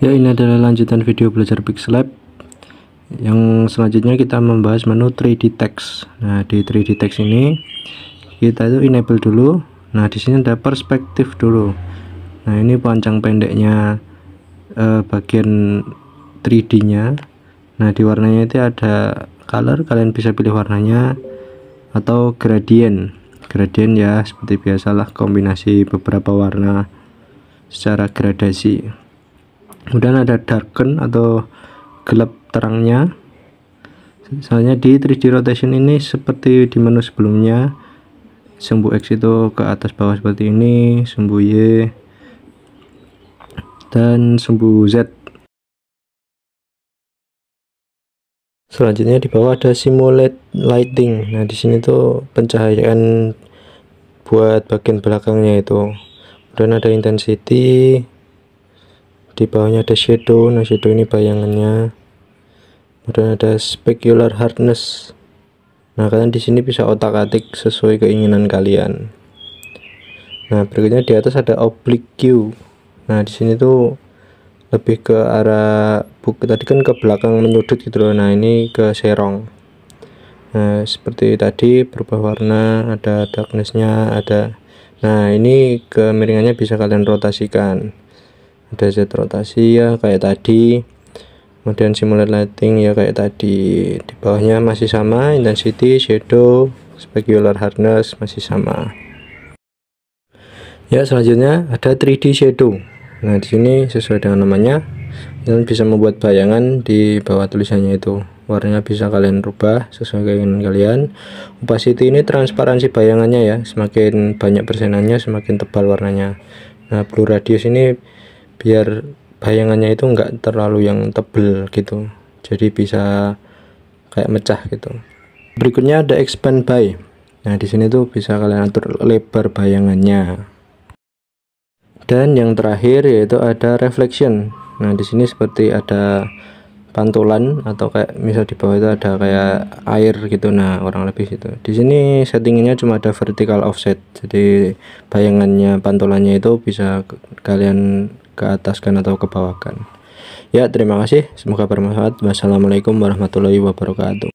ya ini adalah lanjutan video belajar pixlab yang selanjutnya kita membahas menu 3D text nah di 3D text ini kita itu enable dulu nah di sini ada perspektif dulu nah ini panjang pendeknya eh, bagian 3D nya nah di warnanya itu ada color kalian bisa pilih warnanya atau gradient gradient ya seperti biasalah kombinasi beberapa warna secara gradasi kemudian ada darken atau gelap terangnya misalnya di 3D rotation ini seperti di menu sebelumnya sumbu X itu ke atas bawah seperti ini sumbu Y dan sumbu Z selanjutnya di bawah ada simulate lighting nah di sini tuh pencahayaan buat bagian belakangnya itu kemudian ada intensity di bawahnya ada shadow nah shadow ini bayangannya kemudian ada specular hardness nah kalian di sini bisa otak-atik sesuai keinginan kalian nah berikutnya di atas ada oblique Q nah di sini tuh lebih ke arah buku tadi kan ke belakang menyudut gitu loh nah ini ke serong nah seperti tadi berubah warna ada darknessnya ada nah ini kemiringannya bisa kalian rotasikan ada set rotasi ya kayak tadi kemudian simulate lighting ya kayak tadi di bawahnya masih sama intensity shadow specular hardness masih sama ya selanjutnya ada 3D shadow nah di sini sesuai dengan namanya kalian bisa membuat bayangan di bawah tulisannya itu warnanya bisa kalian rubah sesuai keinginan kalian opacity ini transparansi bayangannya ya semakin banyak persenannya semakin tebal warnanya nah blue radius ini biar bayangannya itu enggak terlalu yang tebel gitu jadi bisa kayak mecah gitu berikutnya ada expand by nah di sini tuh bisa kalian atur lebar bayangannya dan yang terakhir yaitu ada reflection nah di sini seperti ada pantulan atau kayak misal di bawah itu ada kayak air gitu nah orang lebih itu di sini settingnya cuma ada vertical offset jadi bayangannya pantulannya itu bisa kalian ke atas keataskan atau kan. Ya, terima kasih. Semoga bermanfaat. Wassalamualaikum warahmatullahi wabarakatuh.